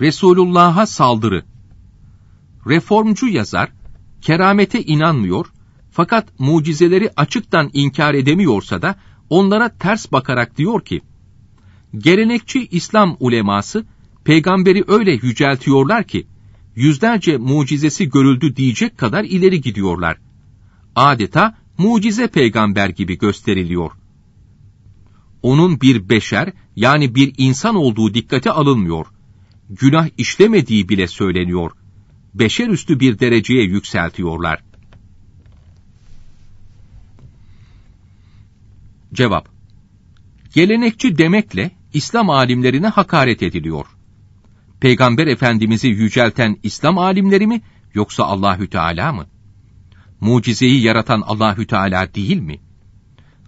Resulullah'a saldırı. Reformcu yazar, keramete inanmıyor fakat mucizeleri açıktan inkar edemiyorsa da onlara ters bakarak diyor ki, gelenekçi İslam uleması peygamberi öyle yüceltiyorlar ki, yüzlerce mucizesi görüldü diyecek kadar ileri gidiyorlar. Adeta mucize peygamber gibi gösteriliyor. Onun bir beşer yani bir insan olduğu dikkate alınmıyor günah işlemediği bile söyleniyor. Beşer üstü bir dereceye yükseltiyorlar. Cevap Gelenekçi demekle İslam alimlerine hakaret ediliyor. Peygamber Efendimiz'i yücelten İslam alimleri mi yoksa Allahü Teala mı? Mucizeyi yaratan Allahü Teala değil mi?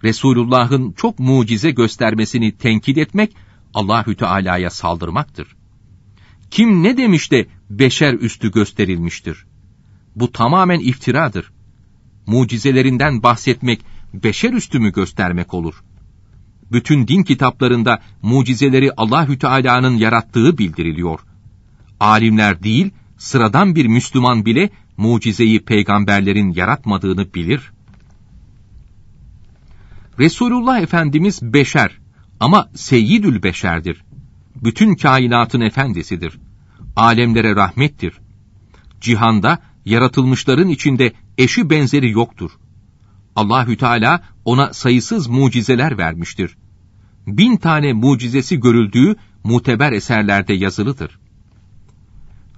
Resulullah'ın çok mucize göstermesini tenkit etmek Allahü Teala'ya saldırmaktır. Kim ne demiş de beşer üstü gösterilmiştir? Bu tamamen iftiradır. Mucizelerinden bahsetmek beşer üstü mü göstermek olur? Bütün din kitaplarında mucizeleri Allahü Teala'nın yarattığı bildiriliyor. Alimler değil, sıradan bir Müslüman bile mucizeyi peygamberlerin yaratmadığını bilir. Resulullah Efendimiz beşer ama seyyidül beşerdir bütün kainatın efendisidir. Alemlere rahmettir. Cihanda yaratılmışların içinde eşi benzeri yoktur. Allahü Teala ona sayısız mucizeler vermiştir. Bin tane mucizesi görüldüğü muteber eserlerde yazılıdır.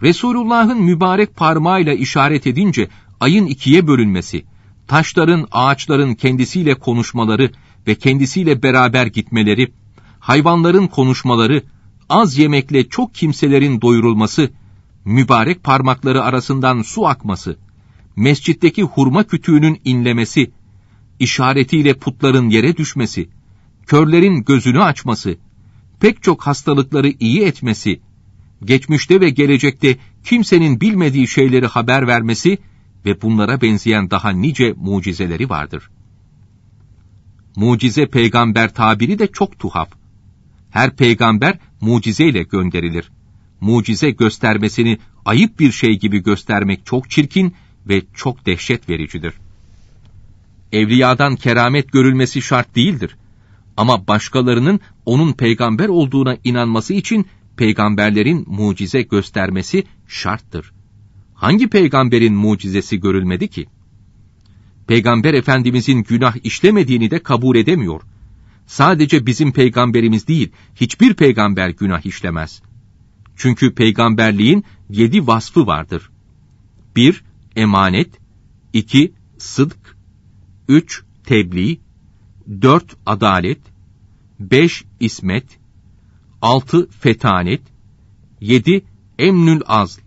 Resulullah'ın mübarek parmağıyla işaret edince ayın ikiye bölünmesi, taşların, ağaçların kendisiyle konuşmaları ve kendisiyle beraber gitmeleri, hayvanların konuşmaları, az yemekle çok kimselerin doyurulması, mübarek parmakları arasından su akması, mescitteki hurma kütüğünün inlemesi, işaretiyle putların yere düşmesi, körlerin gözünü açması, pek çok hastalıkları iyi etmesi, geçmişte ve gelecekte kimsenin bilmediği şeyleri haber vermesi ve bunlara benzeyen daha nice mucizeleri vardır. Mucize peygamber tabiri de çok tuhaf. Her peygamber mucizeyle gönderilir. Mucize göstermesini ayıp bir şey gibi göstermek çok çirkin ve çok dehşet vericidir. Evliyadan keramet görülmesi şart değildir. Ama başkalarının onun peygamber olduğuna inanması için peygamberlerin mucize göstermesi şarttır. Hangi peygamberin mucizesi görülmedi ki? Peygamber Efendimizin günah işlemediğini de kabul edemiyor sadece bizim peygamberimiz değil, hiçbir peygamber günah işlemez. Çünkü peygamberliğin yedi vasfı vardır. 1- Emanet 2- Sıdk 3- Tebliğ 4- Adalet 5- İsmet 6- Fetanet 7- Emnül Azl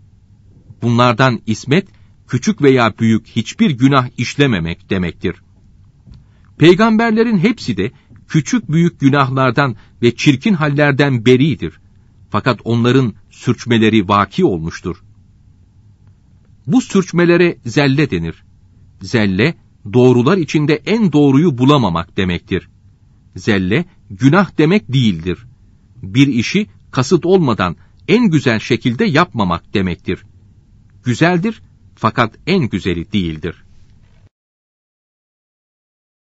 Bunlardan ismet, küçük veya büyük hiçbir günah işlememek demektir. Peygamberlerin hepsi de küçük büyük günahlardan ve çirkin hallerden beridir. Fakat onların sürçmeleri vaki olmuştur. Bu sürçmelere zelle denir. Zelle, doğrular içinde en doğruyu bulamamak demektir. Zelle, günah demek değildir. Bir işi kasıt olmadan en güzel şekilde yapmamak demektir. Güzeldir fakat en güzeli değildir.